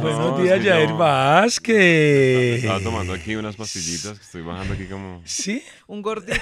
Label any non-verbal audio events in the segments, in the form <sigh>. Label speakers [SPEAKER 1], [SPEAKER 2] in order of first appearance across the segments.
[SPEAKER 1] Buenos días, Yair Vázquez. Estaba tomando aquí unas pastillitas que estoy bajando aquí como. ¿Sí? Un gordito.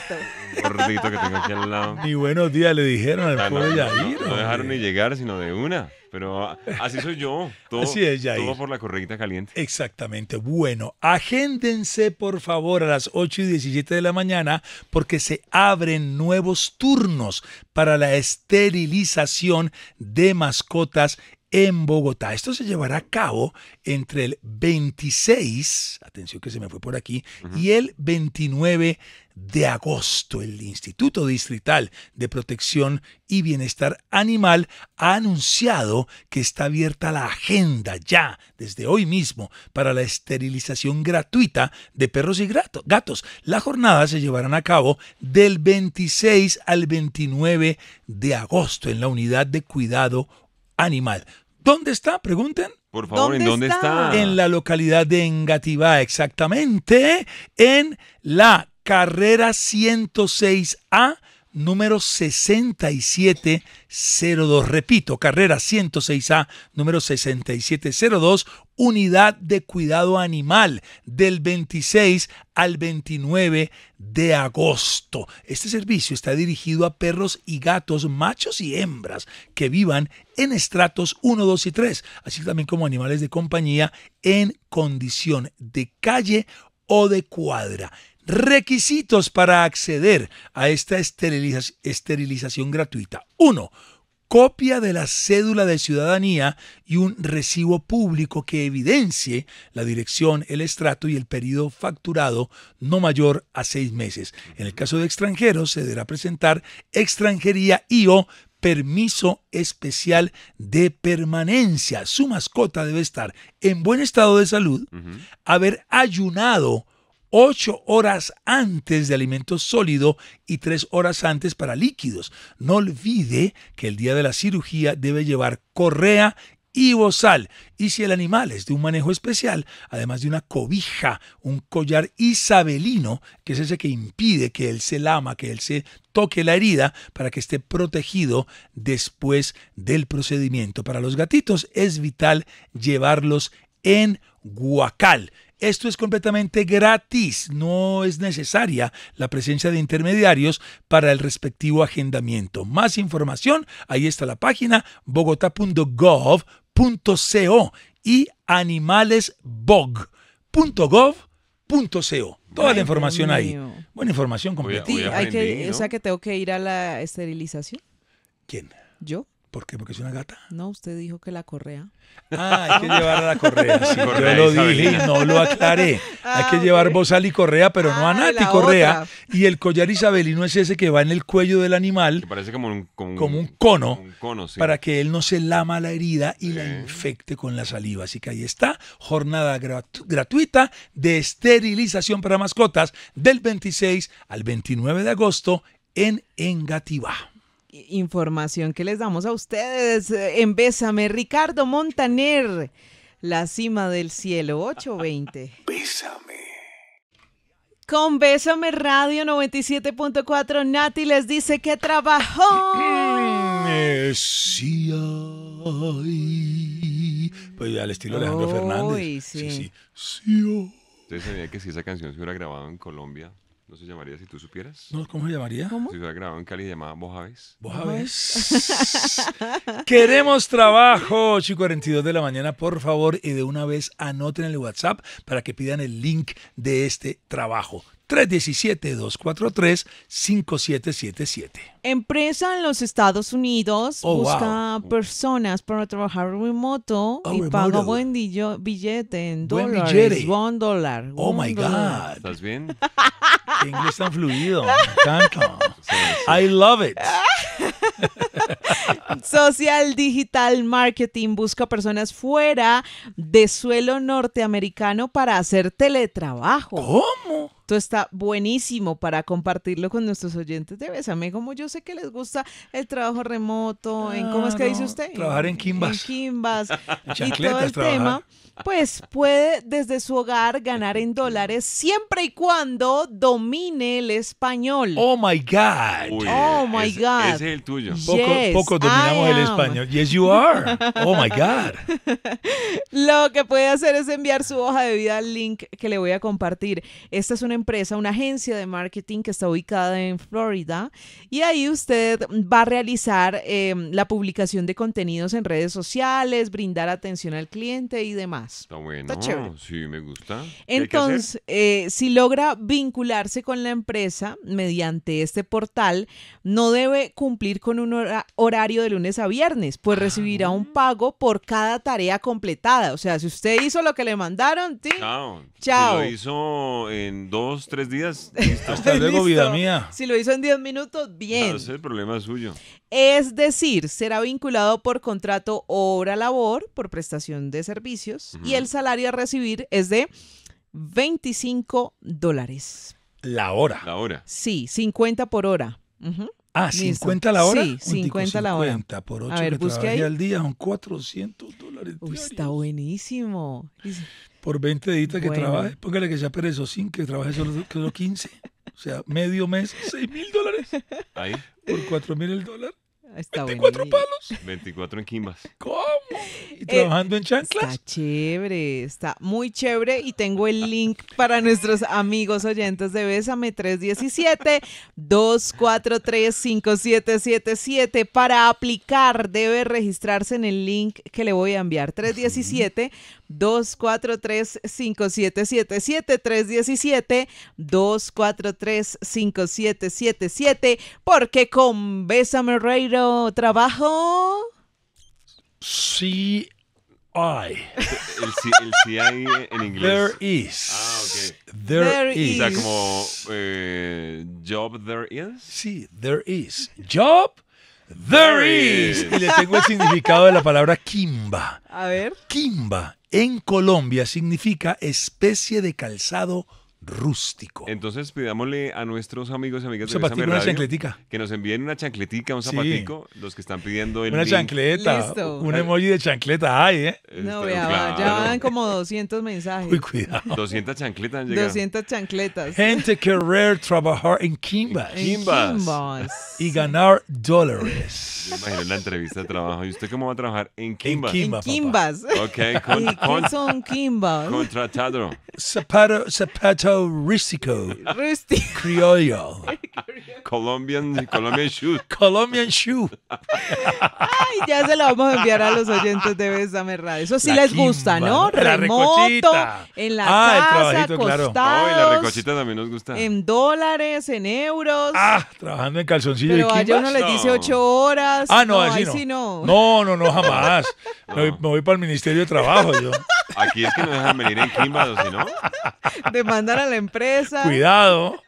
[SPEAKER 1] Un gordito que tengo aquí al lado.
[SPEAKER 2] Y buenos días le dijeron al pueblo ah, de Yair. No, dejaron
[SPEAKER 1] ni llegar, sino de una. Pero ah, así soy yo. Todo,
[SPEAKER 2] así es, Todo por la
[SPEAKER 1] correcta caliente.
[SPEAKER 2] Exactamente. Bueno, agéndense por favor a las 8 y 17 de la mañana porque se abren nuevos turnos para la esterilización de mascotas en Bogotá. Esto se llevará a cabo entre el 26, atención que se me fue por aquí, y el 29 de agosto. El Instituto Distrital de Protección y Bienestar Animal ha anunciado que está abierta la agenda ya desde hoy mismo para la esterilización gratuita de perros y gatos. Las jornadas se llevarán a cabo del 26 al 29 de agosto en la unidad de cuidado animal. ¿Dónde está? Pregunten.
[SPEAKER 1] Por favor, ¿en dónde está? En
[SPEAKER 2] la localidad de Engativá, exactamente en la carrera 106A número 6702. Repito, carrera 106A, número 6702, unidad de cuidado animal del 26 al 29 de agosto. Este servicio está dirigido a perros y gatos machos y hembras que vivan en estratos 1, 2 y 3, así también como animales de compañía en condición de calle o de cuadra. Requisitos para acceder a esta esterilización gratuita. Uno, Copia de la cédula de ciudadanía y un recibo público que evidencie la dirección, el estrato y el periodo facturado no mayor a seis meses. En el caso de extranjeros, se deberá presentar extranjería y o permiso especial de permanencia. Su mascota debe estar en buen estado de salud, haber ayunado Ocho horas antes de alimento sólido y tres horas antes para líquidos. No olvide que el día de la cirugía debe llevar correa y bozal. Y si el animal es de un manejo especial, además de una cobija, un collar isabelino, que es ese que impide que él se lama, que él se toque la herida para que esté protegido después del procedimiento. Para los gatitos es vital llevarlos en guacal esto es completamente gratis, no es necesaria la presencia de intermediarios para el respectivo agendamiento. Más información, ahí está la página bogotá.gov.co y animalesbog.gov.co. Toda la información ahí. Buena información completa. hay que, o sea
[SPEAKER 3] que tengo que ir a la esterilización. ¿Quién? ¿Yo? ¿Por qué? ¿Porque es una gata? No, usted dijo que la correa. Ah, hay que llevar a la correa. <laughs> yo lo dije y no lo aclaré. hay que ah, llevar bozal y correa, pero
[SPEAKER 2] no a ah, Nati correa. Y el collar isabelino es ese que va en el cuello del animal. Que parece como un, cono. un cono sí. Para que él no se lama la herida y la infecte con la saliva. Así que ahí está. Jornada gratuita de esterilización para mascotas del 26 al 29 de agosto en Engativá
[SPEAKER 3] información que les damos a ustedes en Bésame. Ricardo Montaner, La Cima del Cielo, 820. <laughs> Bésame. Con Bésame Radio 97.4, Nati les dice que trabajó.
[SPEAKER 2] Sí, Pues al estilo Alejandro Fernández. Sí, sí.
[SPEAKER 1] Sí, sí. Ustedes oh. sabían que si esa canción se hubiera grabado en Colombia, ¿No se llamaría si tú supieras? No, ¿cómo se llamaría? ¿Cómo? Si hubiera grabado en Cali, se llamaba Bojaves.
[SPEAKER 3] Bojaves.
[SPEAKER 2] <laughs> Queremos trabajo, 42 de la mañana, por favor, y de una vez anoten el WhatsApp para que pidan el link de este trabajo. 317-243-5777.
[SPEAKER 3] Empresa en los Estados Unidos oh, busca personas para trabajar remoto oh, y paga buen billete en buen dólares. Billete. One dólar. oh my God. ¿Estás bien? <laughs> inglés tan fluido. I love it. <laughs> Social Digital Marketing busca personas fuera de suelo norteamericano para hacer teletrabajo. ¿Cómo? Esto está buenísimo para compartirlo con nuestros oyentes de Besame, como yo sé que les gusta el trabajo remoto, en cómo es que dice usted. Trabajar en Kimbas. En Kimbas. <laughs> y todo el tema. Pues puede desde su hogar ganar en dólares siempre y cuando domine el español. Oh my God. oh my God. es
[SPEAKER 2] el tuyo. Poco, poco dominamos el español. Yes, you are. Oh my God.
[SPEAKER 3] <laughs> Lo que puede hacer es enviar su hoja de vida al link que le voy a compartir. Esta es una empresa, una agencia de marketing que está ubicada en Florida y ahí usted va a realizar em, la publicación de contenidos en redes sociales, brindar atención al cliente y demás. Está bueno, está chévere.
[SPEAKER 1] sí, me gusta. Entonces,
[SPEAKER 3] eh, si logra vincularse con la empresa mediante este portal, no debe cumplir con un horario de lunes a viernes, pues ah, recibirá un pago por cada tarea completada. O sea, si usted hizo lo que le mandaron, ¿sí?
[SPEAKER 1] lo hizo en dos tres días. <laughs> Hasta luego, vida mía. Si
[SPEAKER 3] lo hizo en 10 minutos,
[SPEAKER 1] bien. No, sé, el problema suyo.
[SPEAKER 3] Es decir, será vinculado por contrato hora labor por prestación de servicios y el salario a recibir es de 25 dólares.
[SPEAKER 1] La hora. La hora.
[SPEAKER 3] Sí, 50 por hora. Ah, 50 la hora. Sí, 50 la hora. 50 por 8 a ver, que
[SPEAKER 2] busque al día son 400 dólares. está buenísimo por 20 deditas que bueno. trabaje, póngale que sea perezosín, que trabaje solo, 15, o sea, medio mes, 6 mil dólares. Ahí. Por 4 mil el dólar.
[SPEAKER 3] Está 24 palos. 24 en quimbas. ¿Cómo? <laughs> trabajando en eh, chanclas. Está chévere, está muy chévere y tengo el link para nuestros amigos oyentes de Bésame 317 243 5777 para aplicar debe registrarse en el link que le voy a enviar 317 243 5777 317 243 5777 porque con Bésame Reiro trabajo Sí, I.
[SPEAKER 1] El, el en inglés.
[SPEAKER 3] There is.
[SPEAKER 2] Ah, ok.
[SPEAKER 3] There,
[SPEAKER 1] is. is. como eh, job there is. Sí,
[SPEAKER 2] there is. Job there, is. is. Y le tengo el significado de la palabra quimba. A ver. Quimba en Colombia significa especie de calzado rústico.
[SPEAKER 1] Entonces pidámosle a nuestros amigos y amigas de la una que nos envíen una chancletica, un zapatico, los que están pidiendo el Una chancleta,
[SPEAKER 2] un emoji de chancleta ay ¿eh? eh no, vea, ya van
[SPEAKER 3] como 200 mensajes. Uy, cuidado. 200 chancletas han llegado. 200 chancletas. Gente
[SPEAKER 2] querer trabajar en Kimbas. Kimbas. Y ganar dólares.
[SPEAKER 1] Imagínate la entrevista de trabajo. ¿Y usted cómo va a trabajar en Kimbas? En Kimbas. Ok, con, ¿Y con, son
[SPEAKER 2] Kimbas?
[SPEAKER 1] Contratado.
[SPEAKER 2] Zapato, zapato Ristico.
[SPEAKER 1] Criollo. Colombian, Colombian Shoe. Colombian Shoe.
[SPEAKER 3] Ay, ya se lo vamos a enviar a los oyentes de Besame Radio. Eso sí les gusta, ¿no? Remoto, en la ah, casa, trabajito, claro. la recochita
[SPEAKER 2] también nos gusta. En
[SPEAKER 3] dólares, en euros. Ah,
[SPEAKER 2] trabajando en calzoncillo Pero y allá uno les dice ocho
[SPEAKER 3] horas. Ah, no, no así no.
[SPEAKER 2] no. No, no, jamás. <laughs> Me, voy, me voy para el Ministerio de Trabajo yo. Aquí es que no dejan venir en Kimba, si no.
[SPEAKER 3] Demandar a la empresa. Cuidado.